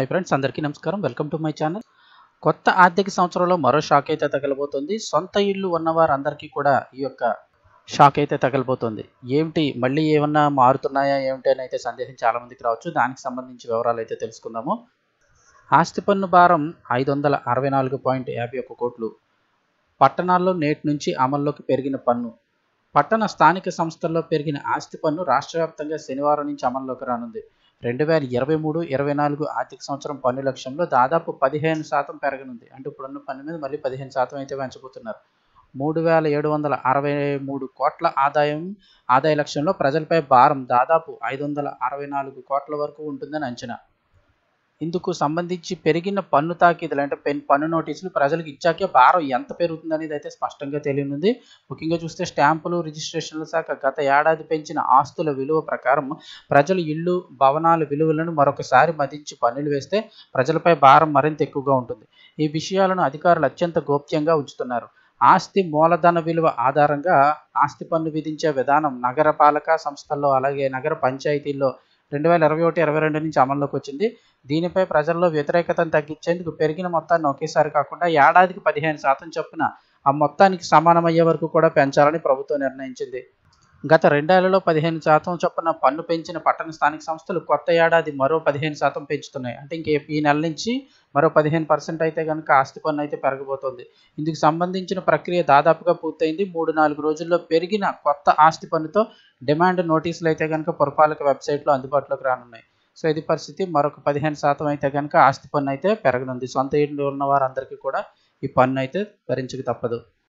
hi friends అందరికీ నమస్కారం welcome to my channel కొత్త ఆర్థిక సంవత్సరంలో మరో షాక్ అయితే తగలబోతుంది సొంత ఇల్లు ఉన్నవారందరికీ కూడా ఈ యొక్క షాక్ అయితే తగలబోతుంది ఏమిటి మళ్ళీ ఏమన్నా మారుతున్నాయా ఏమిటి అని అయితే సందేహం చాలామందికి రావచ్చు దానికి సంబంధించి వివరాలు అయితే తెలుసుకుందాము ఆస్తి పన్ను భారం ఐదు వందల అరవై నాలుగు పాయింట్ యాభై ఒక్క కోట్లు పట్టణాల్లో నేటి నుంచి అమల్లోకి పెరిగిన పన్ను పట్టణ స్థానిక సంస్థల్లో పెరిగిన ఆస్తి పన్ను రాష్ట్ర వ్యాప్తంగా శనివారం నుంచి అమల్లోకి రానుంది రెండు వేల ఇరవై మూడు ఇరవై నాలుగు ఆర్థిక సంవత్సరం పన్ను లక్ష్యంలో దాదాపు పదిహేను శాతం పెరగనుంది అంటే ఇప్పుడున్న పన్ను మీద మళ్ళీ పదిహేను శాతం అయితే పెంచబోతున్నారు మూడు వేల ఏడు వందల అరవై మూడు కోట్ల ఆదాయం ఆదాయ లక్ష్యంలో ప్రజలపై భారం దాదాపు ఐదు వందల అరవై నాలుగు కోట్ల వరకు ఉంటుందని అంచనా ఇందుకు సంబంధించి పెరిగిన పన్ను తాకీదులు అంటే పెన్ పన్ను నోటీసులు ప్రజలకు ఇచ్చాకే భారం ఎంత పెరుగుతుంది అనేది అయితే స్పష్టంగా తెలియనుంది ముఖ్యంగా చూస్తే స్టాంపులు రిజిస్ట్రేషన్ల శాఖ గత ఏడాది పెంచిన ఆస్తుల విలువ ప్రకారం ప్రజలు ఇళ్ళు భవనాల విలువలను మరొకసారి మదించి పన్నులు వేస్తే ప్రజలపై భారం మరింత ఎక్కువగా ఉంటుంది ఈ విషయాలను అధికారులు అత్యంత గోప్యంగా ఉంచుతున్నారు ఆస్తి మూలధన విలువ ఆధారంగా ఆస్తి పన్ను విధించే విధానం నగరపాలక సంస్థల్లో అలాగే నగర పంచాయతీల్లో రెండు వేల ఇరవై ఒకటి ఇరవై రెండు నుంచి అమల్లోకి వచ్చింది దీనిపై ప్రజల్లో వ్యతిరేకతను తగ్గించేందుకు పెరిగిన మొత్తాన్ని ఒకేసారి కాకుండా ఏడాదికి పదిహేను శాతం చొప్పున ఆ మొత్తానికి సమానమయ్యే వరకు కూడా పెంచాలని ప్రభుత్వం నిర్ణయించింది గత రెండేళ్లలో పదిహేను శాతం చొప్పున పన్ను పెంచిన పట్టణ స్థానిక సంస్థలు కొత్త ఏడాది మరో పదిహేను శాతం పెంచుతున్నాయి అంటే ఇంకే ఈ నెల నుంచి మరో పదిహేను పర్సెంట్ అయితే కనుక ఆస్తి పన్ను అయితే పెరగబోతోంది ఇందుకు సంబంధించిన ప్రక్రియ దాదాపుగా పూర్తయింది మూడు నాలుగు రోజుల్లో పెరిగిన కొత్త ఆస్తి పన్నుతో డిమాండ్ నోటీసులు అయితే కనుక పురపాలక వెబ్సైట్లో అందుబాటులోకి రానున్నాయి సో ఇది పరిస్థితి మరొక పదిహేను శాతం అయితే కనుక ఆస్తి పన్ను అయితే పెరగనుంది సొంత ఇంట్లో ఉన్న వారందరికీ కూడా ఈ పన్ను అయితే భరించక తప్పదు